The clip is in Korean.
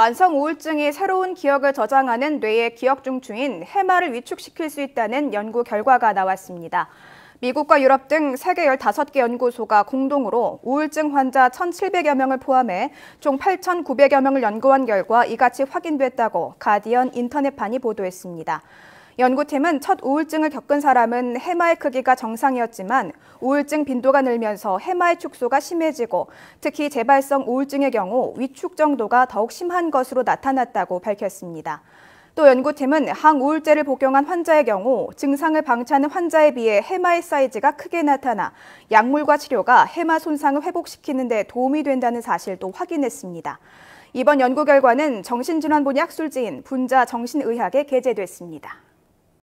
만성 우울증이 새로운 기억을 저장하는 뇌의 기억 중추인 해마를 위축시킬 수 있다는 연구 결과가 나왔습니다. 미국과 유럽 등 세계 15개 연구소가 공동으로 우울증 환자 1,700여 명을 포함해 총 8,900여 명을 연구한 결과 이같이 확인됐다고 가디언 인터넷판이 보도했습니다. 연구팀은 첫 우울증을 겪은 사람은 해마의 크기가 정상이었지만 우울증 빈도가 늘면서 해마의 축소가 심해지고 특히 재발성 우울증의 경우 위축 정도가 더욱 심한 것으로 나타났다고 밝혔습니다. 또 연구팀은 항우울제를 복용한 환자의 경우 증상을 방치하는 환자에 비해 해마의 사이즈가 크게 나타나 약물과 치료가 해마 손상을 회복시키는 데 도움이 된다는 사실도 확인했습니다. 이번 연구 결과는 정신질환 분야 학술지인 분자 정신의학에 게재됐습니다.